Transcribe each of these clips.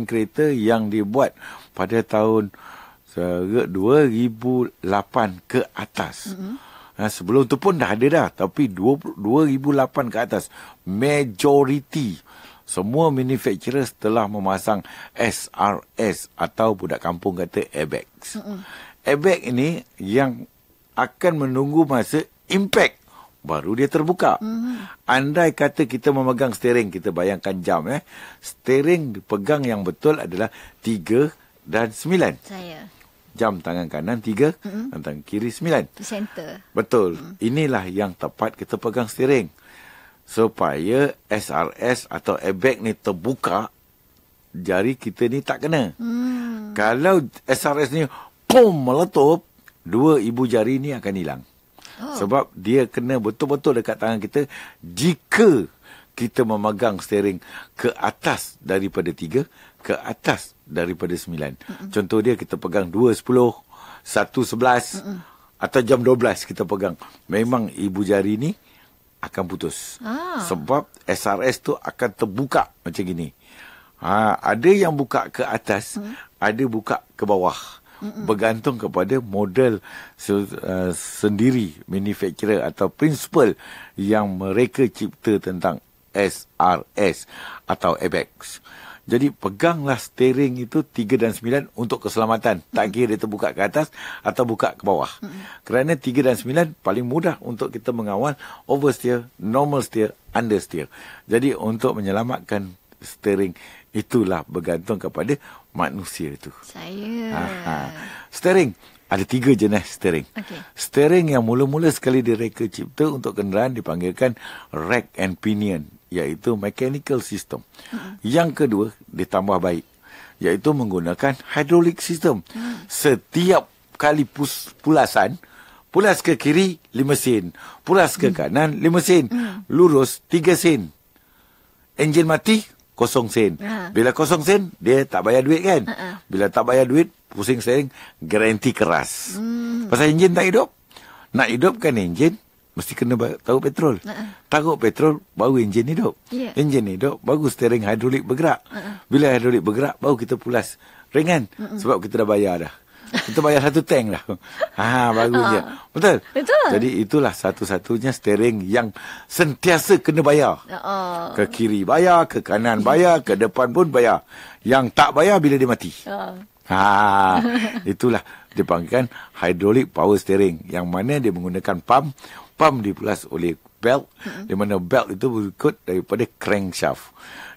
kereta yang dibuat pada tahun 2008 eh, ke atas. Mm-hmm. Sebelum tu pun dah ada dah. Tapi 2008 ke atas, majority semua manufacturer telah memasang SRS atau budak kampung kata airbags. Mm-hmm. Airbag ini yang akan menunggu masa impact baru dia terbuka. Mm-hmm. Andai kata kita memegang steering, kita bayangkan jam eh. Steering pegang yang betul adalah 3 dan 9. Saya. Jam tangan kanan 3, mm-hmm. tangan kiri 9. Center. Betul. Mm. Inilah yang tepat kita pegang steering. Supaya SRS atau airbag ni terbuka, jari kita ni tak kena. Mm. Kalau SRS ni pum meletup, dua ibu jari ni akan hilang sebab dia kena betul-betul dekat tangan kita jika kita memegang steering ke atas daripada tiga ke atas daripada sembilan. mm-hmm. contoh dia kita pegang dua sepuluh satu sebelas atau jam dua belas kita pegang memang ibu jari ni akan putus ah. sebab SRS tu akan terbuka macam gini ha ada yang buka ke atas mm-hmm. ada buka ke bawah Mm-mm. bergantung kepada model se- uh, sendiri manufacturer atau principal yang mereka cipta tentang SRS atau airbag. Jadi peganglah steering itu 3 dan 9 untuk keselamatan. Tak kira dia terbuka ke atas atau buka ke bawah. Kerana 3 dan 9 paling mudah untuk kita mengawal oversteer, normal steer, understeer. Jadi untuk menyelamatkan steering itulah bergantung kepada manusia itu. Saya. Aha. Steering ada tiga jenis steering. Okay. Steering yang mula-mula sekali direka cipta untuk kenderaan dipanggilkan rack and pinion iaitu mechanical system. Uh-huh. Yang kedua ditambah baik iaitu menggunakan hydraulic system. Uh-huh. Setiap kali pus- pulasan pulas ke kiri lima sen, pulas ke uh kanan lima sen, uh lurus tiga sen. Enjin mati kosong sen. uh Bila kosong sen, dia tak bayar duit kan? Uh-huh. Bila tak bayar duit, pusing sering, garanti keras. Hmm. Pasal enjin tak hidup. Nak hidupkan enjin, mesti kena tahu petrol. Uh-huh. petrol, baru enjin hidup. Yeah. Enjin hidup, baru steering hidrolik bergerak. uh Bila hidrolik bergerak, baru kita pulas. Ringan. uh Sebab kita dah bayar dah. Kita bayar satu tank lah. Ha, baru ha. Ah. Betul? Betul. Jadi itulah satu-satunya steering yang sentiasa kena bayar. Ha. Ke kiri bayar, ke kanan bayar, ke depan pun bayar. Yang tak bayar bila dia mati. Ya. Ha. ha. Itulah dipanggilkan hydraulic power steering. Yang mana dia menggunakan pump. Pump dipulas oleh belt mm-hmm. di mana belt itu berikut daripada crankshaft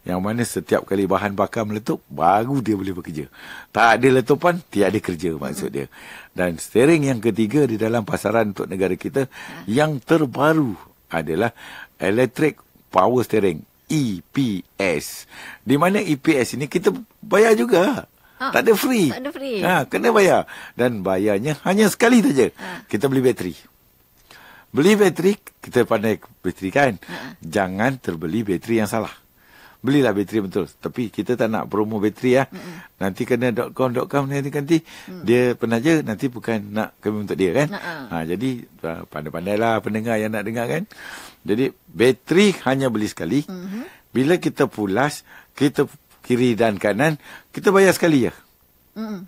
yang mana setiap kali bahan bakar meletup baru dia boleh bekerja tak ada letupan tiada kerja maksud dia dan steering yang ketiga di dalam pasaran untuk negara kita ah. yang terbaru adalah electric power steering EPS di mana EPS ini kita bayar juga Ha, tak ada free. Tak ada free. Ha, kena bayar. Dan bayarnya hanya sekali saja. Ha. Kita beli bateri. Beli bateri, kita pandai bateri kan ha. jangan terbeli bateri yang salah belilah bateri betul tapi kita tak nak promo bateri ya ha. nanti kena .com .com nanti nanti ha. dia penaja nanti bukan nak kami untuk dia kan ha. Ha, jadi ha, pandai-pandailah pendengar yang nak dengar kan jadi bateri hanya beli sekali ha. bila kita pulas kita kiri dan kanan kita bayar sekali ya ha.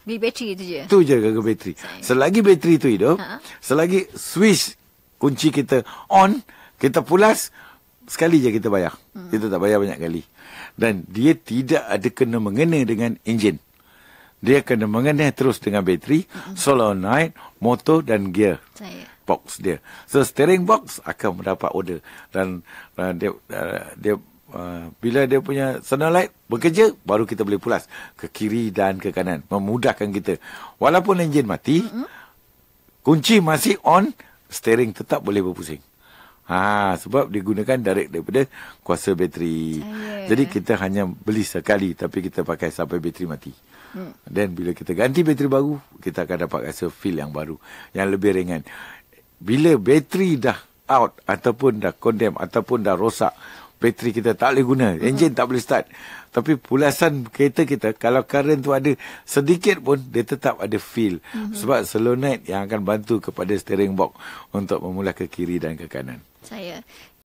Beli bateri itu je. Itu je gagal bateri. Selagi bateri itu hidup, ha? selagi switch kunci kita on, kita pulas, sekali je kita bayar. Hmm. Kita tak bayar banyak kali. Dan dia tidak ada kena mengena dengan enjin. Dia kena mengena terus dengan bateri, hmm. solenoid, motor dan gear. Saya. Box dia. So, steering box akan mendapat order. Dan uh, dia, uh, dia Uh, bila dia punya light bekerja baru kita boleh pulas ke kiri dan ke kanan memudahkan kita walaupun enjin mati mm-hmm. kunci masih on steering tetap boleh berpusing. Ha, sebab digunakan direct daripada kuasa bateri. Saya. Ah, Jadi kita hanya beli sekali tapi kita pakai sampai bateri mati. Hmm. Dan hmm. bila kita ganti bateri baru, kita akan dapat rasa feel yang baru, yang lebih ringan. Bila bateri dah out ataupun dah condemn ataupun dah rosak, bateri kita tak boleh guna. Mm-hmm. Enjin tak boleh start. Tapi pulasan kereta kita kalau current tu ada sedikit pun dia tetap ada feel mm-hmm. sebab solenoid yang akan bantu kepada steering box untuk memula ke kiri dan ke kanan. Saya